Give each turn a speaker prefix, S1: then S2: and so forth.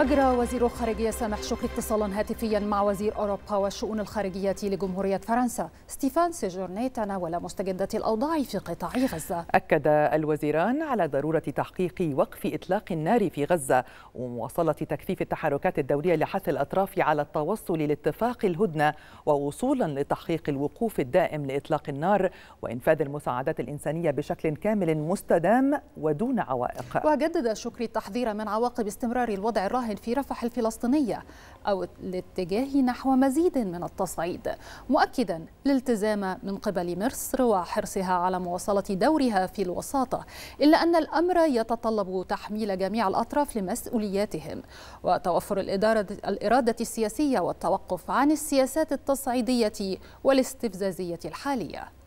S1: أجرى وزير الخارجية سامح شكري اتصالا هاتفيا مع وزير أوروبا والشؤون الخارجية لجمهورية فرنسا ستيفان سيجورني تناول مستجدة الأوضاع في قطاع غزة
S2: أكد الوزيران على ضرورة تحقيق وقف إطلاق النار في غزة ومواصلة تكثيف التحركات الدولية لحث الأطراف على التوصل لاتفاق الهدنة ووصولا لتحقيق الوقوف الدائم لإطلاق النار وإنفاذ المساعدات الإنسانية بشكل كامل مستدام ودون عوائق
S1: وجدد شكري التحذير من عواقب استمرار الوضع الراهن المتمهل في رفح الفلسطينية أو الاتجاه نحو مزيد من التصعيد مؤكدا الالتزام من قبل مصر وحرصها على مواصلة دورها في الوساطة إلا أن الأمر يتطلب تحميل جميع الأطراف لمسؤولياتهم وتوفر الإدارة الإرادة السياسية والتوقف عن السياسات التصعيدية والاستفزازية الحالية